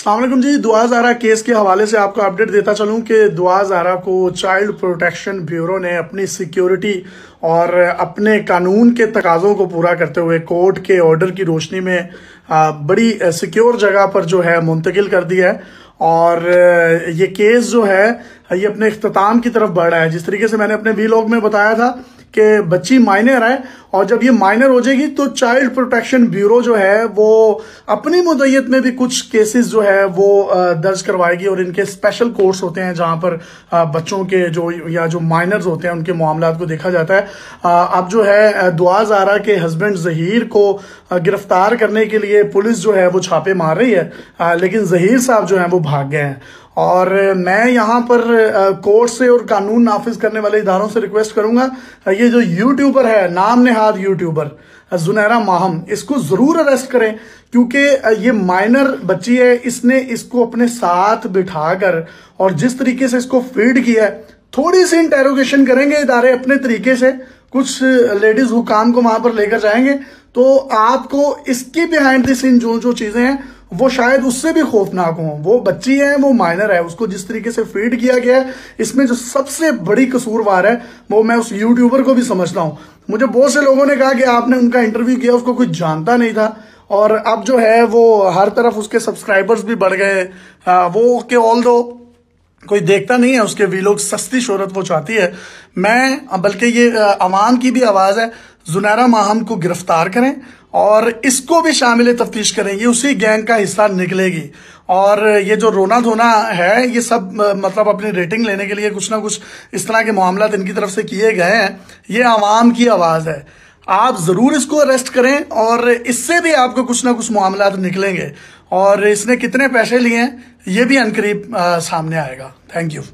सलामकुम जी दुआ जहरा केस के हवाले से आपको अपडेट देता चलूं कि दुआ जहरा को चाइल्ड प्रोटेक्शन ब्यूरो ने अपनी सिक्योरिटी और अपने कानून के तकाजों को पूरा करते हुए कोर्ट के ऑर्डर की रोशनी में बड़ी सिक्योर जगह पर जो है मुंतकिल कर दी है और ये केस जो है ये अपने अख्ताम की तरफ बढ़ रहा है जिस तरीके से मैंने अपने वीलॉग में बताया था कि बच्ची माइनर है और जब ये माइनर हो जाएगी तो चाइल्ड प्रोटेक्शन ब्यूरो जो है वो अपनी मुदयत में भी कुछ केसेस जो है वो दर्ज करवाएगी और इनके स्पेशल कोर्स होते हैं जहां पर बच्चों के जो या जो माइनर्स होते हैं उनके मामला को देखा जाता है अब जो है दुआ जारा के हस्बैंड जहीर को गिरफ्तार करने के लिए पुलिस जो है वो छापे मार रही है लेकिन जहीर साहब जो है वो भाग गए हैं और मैं यहाँ पर कोर्ट से और कानून नाफिज करने वाले इधारों से रिक्वेस्ट करूंगा ये जो यूट्यूबर है नाम नेहाद यूट्यूबर जुनैरा माहम इसको ज़रूर अरेस्ट करें क्योंकि ये माइनर बच्ची है इसने इसको अपने साथ बिठाकर और जिस तरीके से इसको फीड किया है थोड़ी सी इंटेरोगेशन करेंगे इदारे अपने तरीके से कुछ लेडीज हुकाम को वहां पर लेकर जाएंगे तो आपको इसके बिहाइंड द सीन जो जो चीजें हैं वो शायद उससे भी खौफनाक हो वो बच्ची है वो माइनर है उसको जिस तरीके से फीड किया गया है इसमें जो सबसे बड़ी कसूरवार है वो मैं उस यूट्यूबर को भी समझता हूँ मुझे बहुत से लोगों ने कहा कि आपने उनका इंटरव्यू किया उसको कुछ जानता नहीं था और अब जो है वो हर तरफ उसके सब्सक्राइबर्स भी बढ़ गए वो के ऑल दो कोई देखता नहीं है उसके वीलोग सस्ती शोहरत वो चाहती है मैं बल्कि ये आवाम की भी आवाज़ है जुनैरा माहम को गिरफ्तार करें और इसको भी शामिल तफ्तीश करें ये उसी गैंग का हिस्सा निकलेगी और ये जो रोना धोना है ये सब मतलब अपनी रेटिंग लेने के लिए कुछ ना कुछ इस तरह के मामला इनकी तरफ से किए गए हैं ये आवाम की आवाज़ है आप ज़रूर इसको अरेस्ट करें और इससे भी आपको कुछ ना कुछ मामला निकलेंगे और इसने कितने पैसे लिए हैं ये भी अनकरीब सामने आएगा थैंक यू